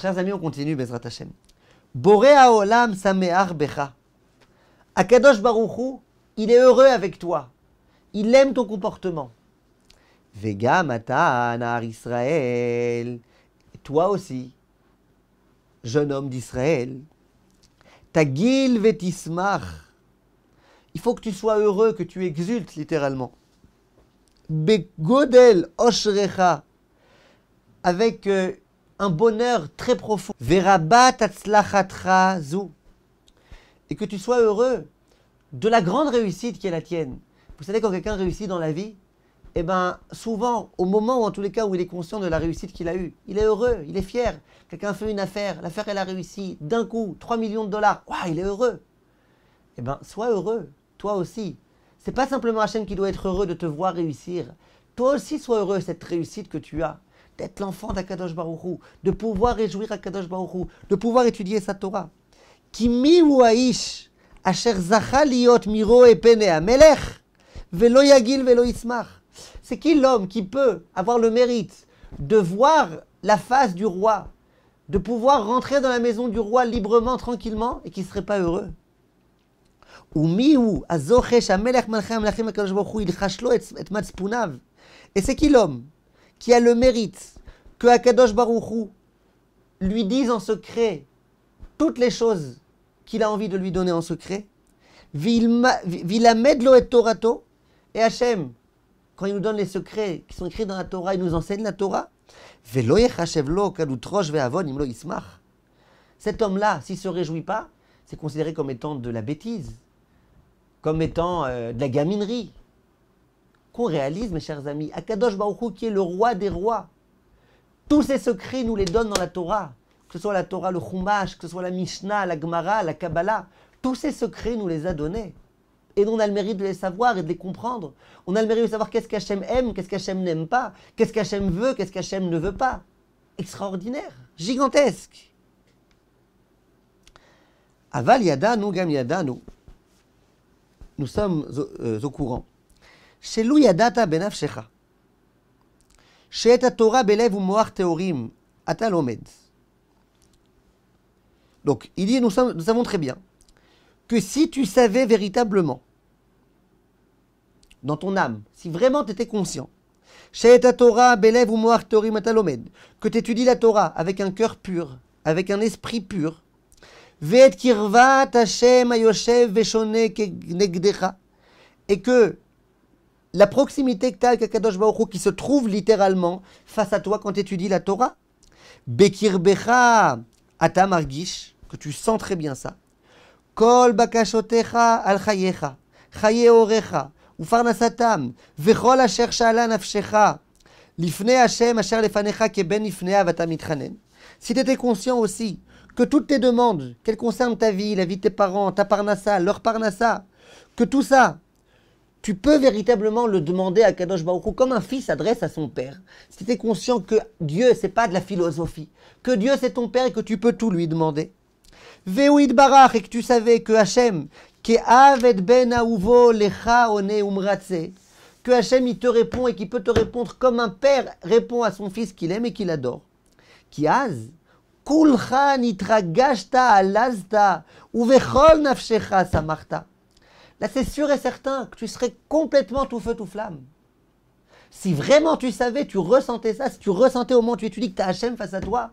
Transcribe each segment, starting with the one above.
Chers amis, on continue, Bezrat Hashem. Borea olam Sameach Becha. Akadosh Baruchou, il est heureux avec toi. Il aime ton comportement. Vega Matanar Israël. Toi aussi, jeune homme d'Israël. Tagil Vetismach. Il faut que tu sois heureux, que tu exultes littéralement. Begodel Oshrecha. Avec euh, un bonheur très profond. Et que tu sois heureux de la grande réussite qui est la tienne. Vous savez, quand quelqu'un réussit dans la vie, et eh ben, souvent, au moment ou en tous les cas où il est conscient de la réussite qu'il a eue, il est heureux, il est fier. Quelqu'un fait une affaire, l'affaire elle a réussi, d'un coup, 3 millions de dollars, il est heureux. Et eh ben, sois heureux, toi aussi. C'est pas simplement chaîne qui doit être heureux de te voir réussir. Toi aussi, sois heureux cette réussite que tu as d'être l'enfant d'Akadosh Baruchou, de pouvoir réjouir Akadosh Baruchou, de pouvoir étudier sa Torah. Kimi Asher Miro et Velo Yagil Velo C'est qui l'homme qui peut avoir le mérite de voir la face du roi, de pouvoir rentrer dans la maison du roi librement, tranquillement, et qui ne serait pas heureux Ou et c'est qui l'homme qui a le mérite que Akadosh Baruchou lui dise en secret toutes les choses qu'il a envie de lui donner en secret, Vilamedlo et et Hachem, quand il nous donne les secrets qui sont écrits dans la Torah, il nous enseigne la Torah, cet homme-là, s'il ne se réjouit pas, c'est considéré comme étant de la bêtise, comme étant euh, de la gaminerie réalise, mes chers amis, Akadosh Baruchou qui est le roi des rois. Tous ces secrets nous les donne dans la Torah. Que ce soit la Torah, le Chumash, que ce soit la Mishnah, la Gemara, la Kabbalah. Tous ces secrets nous les a donnés. Et on a le mérite de les savoir et de les comprendre. On a le mérite de savoir qu'est-ce qu'Hachem aime, qu'est-ce qu'Hachem n'aime pas, qu'est-ce qu'Hachem veut, qu'est-ce qu'Hachem ne veut pas. Extraordinaire, gigantesque. Aval nous gam yadanu. Nous sommes au euh, courant lui ידעת בנפשך, שאת התורה בלב ומוח Donc, il dit, nous, nous savons très bien que si tu savais véritablement, dans ton âme, si vraiment tu étais conscient, Torah, Belev ou Torim que tu étudies la Torah avec un cœur pur, avec un esprit pur, Veet Kirvat Hashem Ayoshev Veshone et que la proximité que tu as avec Akadosh qui se trouve littéralement face à toi quand tu étudies la Torah. Bekir Becha, Atam Argish, que tu sens très bien ça. Kol Bakashotecha al Chayecha, Chaye Orecha, Ufarnasatam, Vechol Asher Shala Nafshecha, Lifne Hashem Asher Lefanecha Keben Lifnea Vatamitchanen. Si tu étais conscient aussi que toutes tes demandes, qu'elles concernent ta vie, la vie de tes parents, ta parnassa, leur parnassa, que tout ça, tu peux véritablement le demander à Kadosh Baruch comme un fils s'adresse à son père. Si tu es conscient que Dieu, c'est pas de la philosophie, que Dieu c'est ton père et que tu peux tout lui demander. Veuid Barach, et que tu savais que Hachem, que Aved Ben Aouvo Lecha One que Hachem il te répond et qu'il peut te répondre comme un père répond à son fils qu'il aime et qu'il adore. Qui az Kulcha nitragashta alazta, uvechol nafshecha samarta. Là, c'est sûr et certain que tu serais complètement tout feu, tout flamme. Si vraiment tu savais, tu ressentais ça, si tu ressentais au moment où tu étudies que tu as HM face à toi,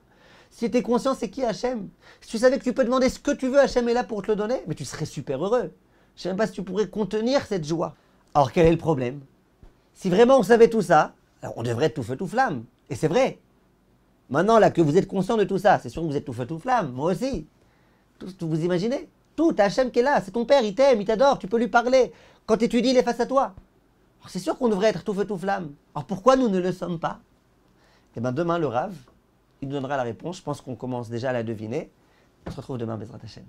si tu étais conscient c'est qui HM si tu savais que tu peux demander ce que tu veux, HM est là pour te le donner, mais tu serais super heureux. Je ne sais même pas si tu pourrais contenir cette joie. Alors quel est le problème Si vraiment on savait tout ça, alors on devrait être tout feu, tout flamme. Et c'est vrai. Maintenant, là, que vous êtes conscient de tout ça, c'est sûr que vous êtes tout feu, tout flamme, moi aussi. vous imaginez tout, t'as Hachem qui est là, c'est ton père, il t'aime, il t'adore, tu peux lui parler. Quand tu étudies, il est face à toi. c'est sûr qu'on devrait être tout feu, tout flamme. Alors pourquoi nous ne le sommes pas Eh bien demain, le rave, il nous donnera la réponse. Je pense qu'on commence déjà à la deviner. On se retrouve demain, ta chaîne.